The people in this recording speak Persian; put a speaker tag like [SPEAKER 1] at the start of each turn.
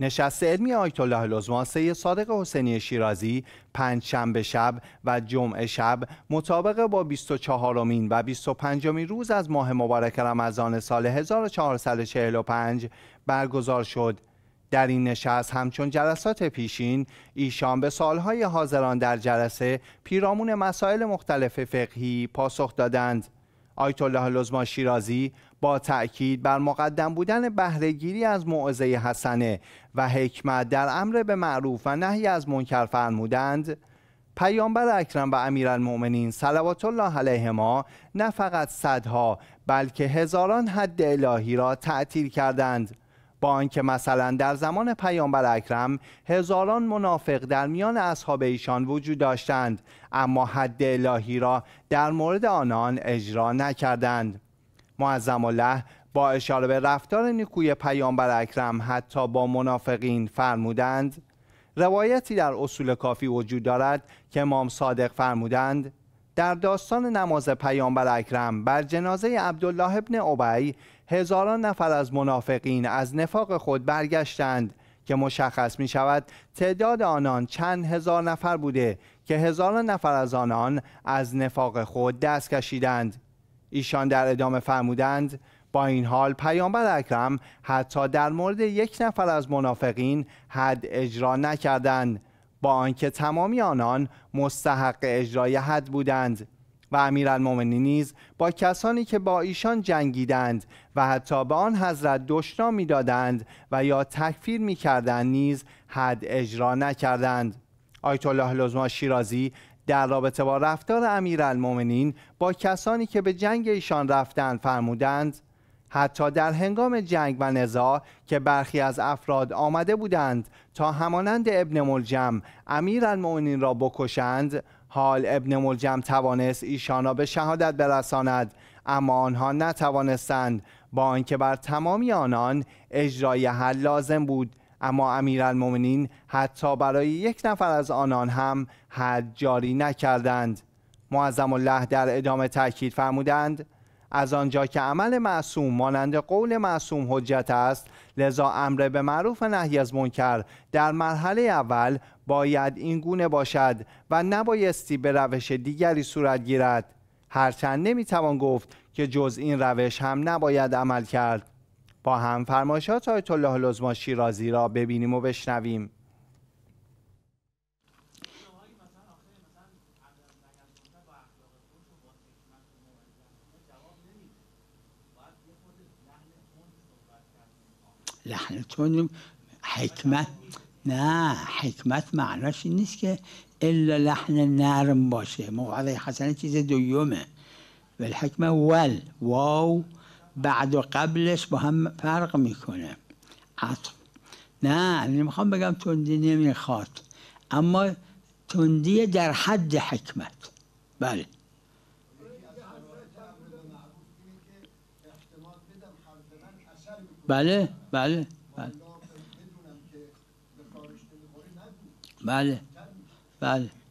[SPEAKER 1] نشست علمی آیت الله العظما صادق حسینی شیرازی پنج شنبه شب و جمعه شب مطابق با 24 و 25 روز از ماه مبارک رمضان سال 1445 برگزار شد در این نشست همچون جلسات پیشین ایشان به سالهای حاضران در جلسه پیرامون مسائل مختلف فقهی پاسخ دادند آیت الله لزما شیرازی با تأکید بر مقدم بودن بهرهگیری از موعظه حسنه و حکمت در امر به معروف و نهی از منکر فرمودند پیامبر اکرم و امیرالمؤمنین صلوات الله علیهما نه فقط صدها بلکه هزاران حد الهی را تعطیل کردند با آنکه مثلا در زمان پیامبر اکرم هزاران منافق در میان اصحاب ایشان وجود داشتند اما حد الهی را در مورد آنان اجرا نکردند معظم الله با اشاره به رفتار نیکوی پیامبر اکرم حتی با منافقین فرمودند روایتی در اصول کافی وجود دارد که امام صادق فرمودند در داستان نماز پیامبر اکرم بر جنازه عبدالله ابن عبی هزاران نفر از منافقین از نفاق خود برگشتند که مشخص می شود تعداد آنان چند هزار نفر بوده که هزاران نفر از آنان از نفاق خود دست کشیدند ایشان در ادامه فرمودند با این حال پیامبر اکرم حتی در مورد یک نفر از منافقین حد اجرا نکردند با آنکه تمامی آنان مستحق اجرای حد بودند و امیرالمومنین نیز با کسانی که با ایشان جنگیدند و حتی به آن حضرت دشنا میدادند و یا تکفیر میکردند نیز حد اجرا نکردند آیت الله لزما شیرازی در رابطه با رفتار امیرالمومنین با کسانی که به جنگ ایشان رفتند فرمودند حتی در هنگام جنگ و نزاع که برخی از افراد آمده بودند تا همانند ابن ملجم امیرالمؤمنین را بکشند حال ابن ملجم توانست ایشان را به شهادت برساند اما آنها نتوانستند با آنکه بر تمامی آنان اجرای حل لازم بود اما امیرالمؤمنین حتی برای یک نفر از آنان هم حد جاری نکردند معظم الله در ادامه تاکید فرمودند از آنجا که عمل معصوم مانند قول معصوم حجت است لذا امر به معروف نهی از منکر در مرحله اول باید این گونه باشد و نبایستی به روش دیگری صورت گیرد هرچند نمیتوان گفت که جز این روش هم نباید عمل کرد با هم فرمایشات آیت الله العظما شیرازی را ببینیم و بشنویم
[SPEAKER 2] لحنتون حکمت نه حکمت معناش این نیست که الا لحن نرم باشه موعظه حسنه چیز دویومه و ول واو بعد و قبلش با هم فرق میکنه عطف نه نمیخوام بگم تندی نمیخواد اما تندی در حد حکمت بله بله بله بله بله بله